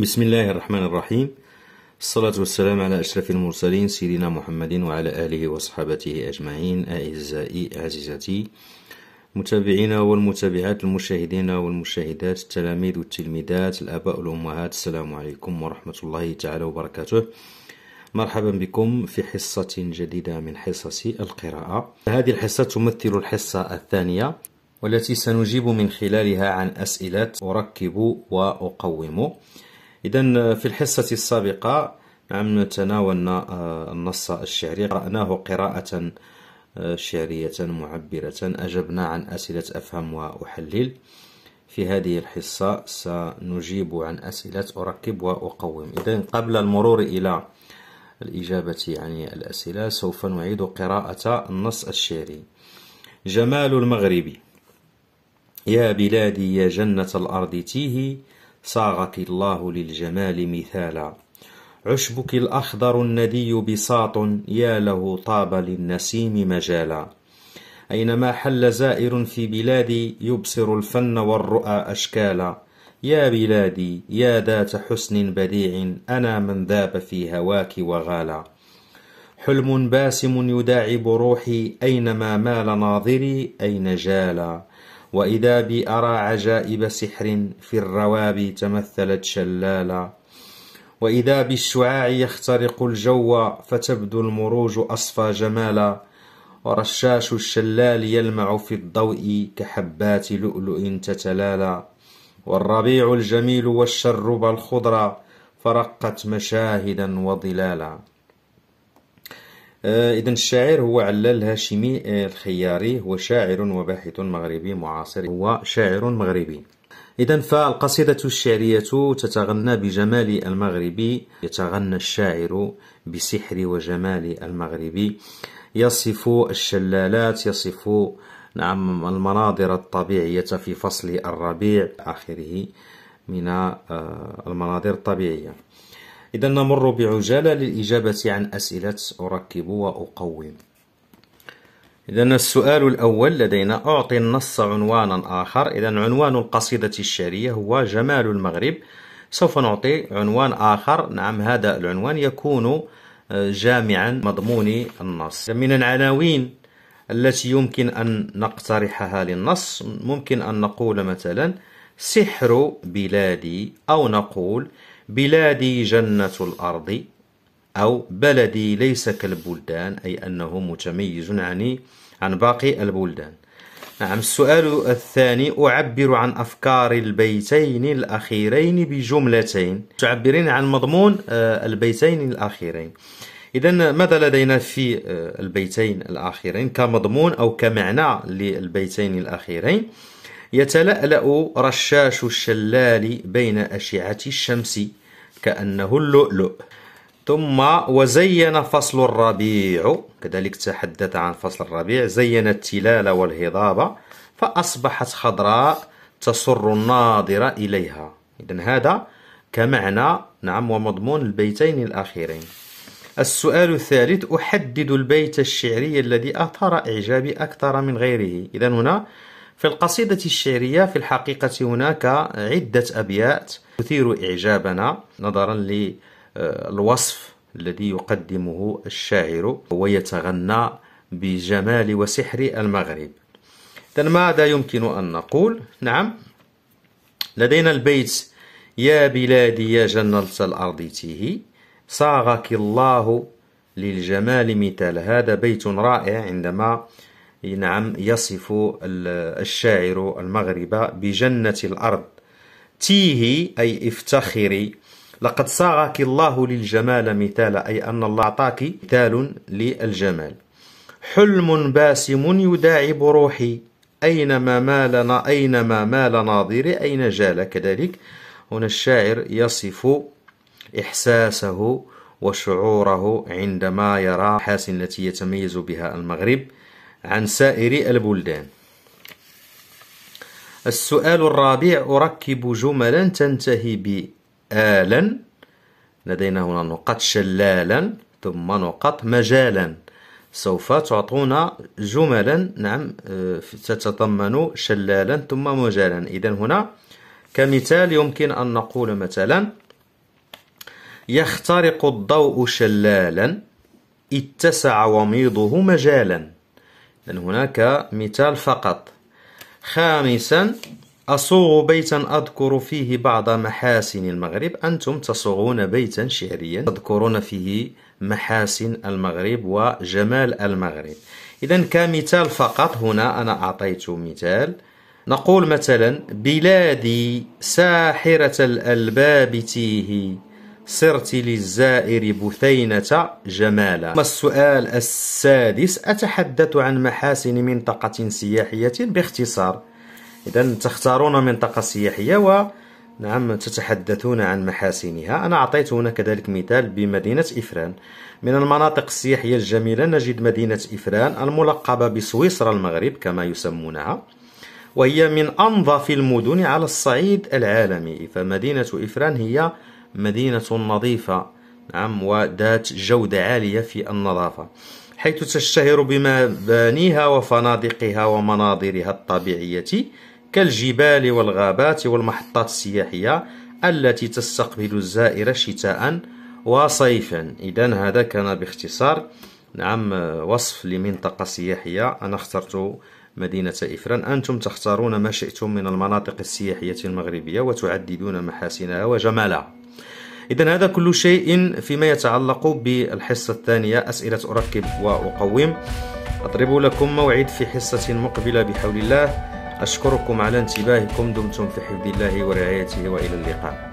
بسم الله الرحمن الرحيم الصلاة والسلام على أشرف المرسلين سيدنا محمد وعلى آله وصحبه أجمعين أعزائي عزيزتي متابعينا والمتابعات المشاهدين والمشاهدات التلاميذ والتلميذات الآباء والأمهات السلام عليكم ورحمة الله تعالى وبركاته مرحبا بكم في حصة جديدة من حصص القراءة هذه الحصة تمثل الحصة الثانية والتي سنجيب من خلالها عن أسئلة أركب وأقوم إذا آه، في الحصة السابقة نعم تناولنا آه، النص الشعري قرأناه قراءة آه، شعرية معبرة أجبنا عن أسئلة أفهم وأحلل في هذه الحصة سنجيب عن أسئلة أركب وأقوم إذا قبل المرور إلى الإجابة يعني الأسئلة سوف نعيد قراءة النص الشعري جمال المغرب يا بلادي يا جنة الأرض تيهي صاغك الله للجمال مثالا عشبك الأخضر الندي بساط يا له طاب للنسيم مجالا أينما حل زائر في بلادي يبصر الفن والرؤى أشكالا يا بلادي يا ذات حسن بديع أنا من ذاب في هواك وغالا حلم باسم يداعب روحي أينما مال ناظري أين جالا وإذا بي أرى عجائب سحر في الروابي تمثلت شلالا وإذا بالشعاع يخترق الجو فتبدو المروج أصفى جمالا ورشاش الشلال يلمع في الضوء كحبات لؤلؤ تتلالى والربيع الجميل والشرب الخضرى فرقت مشاهدا وظلالا آه، إذا الشاعر هو علال الهاشمي آه، الخياري هو شاعر وباحث مغربي معاصر هو شاعر مغربي إذا فالقصيدة الشعرية تتغنى بجمال المغرب يتغنى الشاعر بسحر وجمال المغرب يصف الشلالات يصف نعم المناظر الطبيعية في فصل الربيع آخره من آه، المناظر الطبيعية إذا نمر بعجالة للإجابة عن أسئلة أركب وأقوم إذا السؤال الأول لدينا أعطي النص عنوانا آخر إذا عنوان القصيدة الشعرية هو جمال المغرب سوف نعطي عنوان آخر نعم هذا العنوان يكون آه، جامعا مضمون النص من العناوين التي يمكن أن نقترحها للنص ممكن أن نقول مثلا سحر بلادي أو نقول بلادي جنة الأرض أو بلدي ليس كالبلدان أي أنه متميز عن يعني عن باقي البلدان نعم السؤال الثاني أعبر عن أفكار البيتين الأخيرين بجملتين تعبرين عن مضمون آه، البيتين الأخيرين إذا ماذا لدينا في آه، البيتين الأخيرين كمضمون أو كمعنى للبيتين الأخيرين يتلألأ رشاش الشلال بين أشعة الشمس كأنه اللؤلؤ ثم وزين فصل الربيع كذلك تحدث عن فصل الربيع زين التلال والهضاب فأصبحت خضراء تسر الناظر إليها إذا هذا كمعنى نعم ومضمون البيتين الأخيرين السؤال الثالث أحدد البيت الشعري الذي أثار إعجابي أكثر من غيره إذا هنا في القصيدة الشعرية في الحقيقة هناك عدة أبيات تثير إعجابنا نظرا للوصف الذي يقدمه الشاعر ويتغنى بجمال وسحر المغرب ماذا يمكن أن نقول؟ نعم لدينا البيت يا بلادي يا جنة الأرض تيه صاغك الله للجمال مثال هذا بيت رائع عندما نعم يصف الشاعر المغرب بجنة الأرض تيهي أي افتخري لقد صاغك الله للجمال مثالا أي أن الله أعطاك مثال للجمال حلم باسم يداعب روحي أينما مال أينما مال ناظري أين جال كذلك هنا الشاعر يصف إحساسه وشعوره عندما يرى حاسن التي يتميز بها المغرب عن سائر البلدان السؤال الرابع أركب جملا تنتهي بآلا لدينا هنا نقط شلالا ثم نقط مجالا سوف تعطونا جملا نعم آه، تتضمن شلالا ثم مجالا إذا هنا كمثال يمكن أن نقول مثلا يخترق الضوء شلالا اتسع وميضه مجالا إذن هناك مثال فقط خامسا أصوغ بيتا أذكر فيه بعض محاسن المغرب أنتم تصوغون بيتا شعريا تذكرون فيه محاسن المغرب وجمال المغرب إذا كمثال فقط هنا أنا أعطيت مثال نقول مثلا بلادي ساحرة الألباب تيهي صرت للزائر بثينة جمالا أما السؤال السادس أتحدث عن محاسن منطقة سياحية باختصار إذا تختارون منطقة سياحية و نعم تتحدثون عن محاسنها أنا أعطيت هنا كذلك مثال بمدينة إفران من المناطق السياحية الجميلة نجد مدينة إفران الملقبة بسويسرا المغرب كما يسمونها وهي من أنظف المدن على الصعيد العالمي فمدينة إفران هي مدينة نظيفة نعم وذات جودة عالية في النظافة حيث تشتهر بمبانيها وفنادقها ومناظرها الطبيعية كالجبال والغابات والمحطات السياحية التي تستقبل الزائر شتاء وصيفا إذا هذا كان باختصار نعم وصف لمنطقة سياحية أنا اخترت مدينة إفران أنتم تختارون ما شئتم من المناطق السياحية المغربية وتعددون محاسنها وجمالها إذا هذا كل شيء فيما يتعلق بالحصة الثانية أسئلة أركب وأقوم أضرب لكم موعد في حصة مقبلة بحول الله أشكركم على انتباهكم دمتم في حفظ الله ورعايته وإلى اللقاء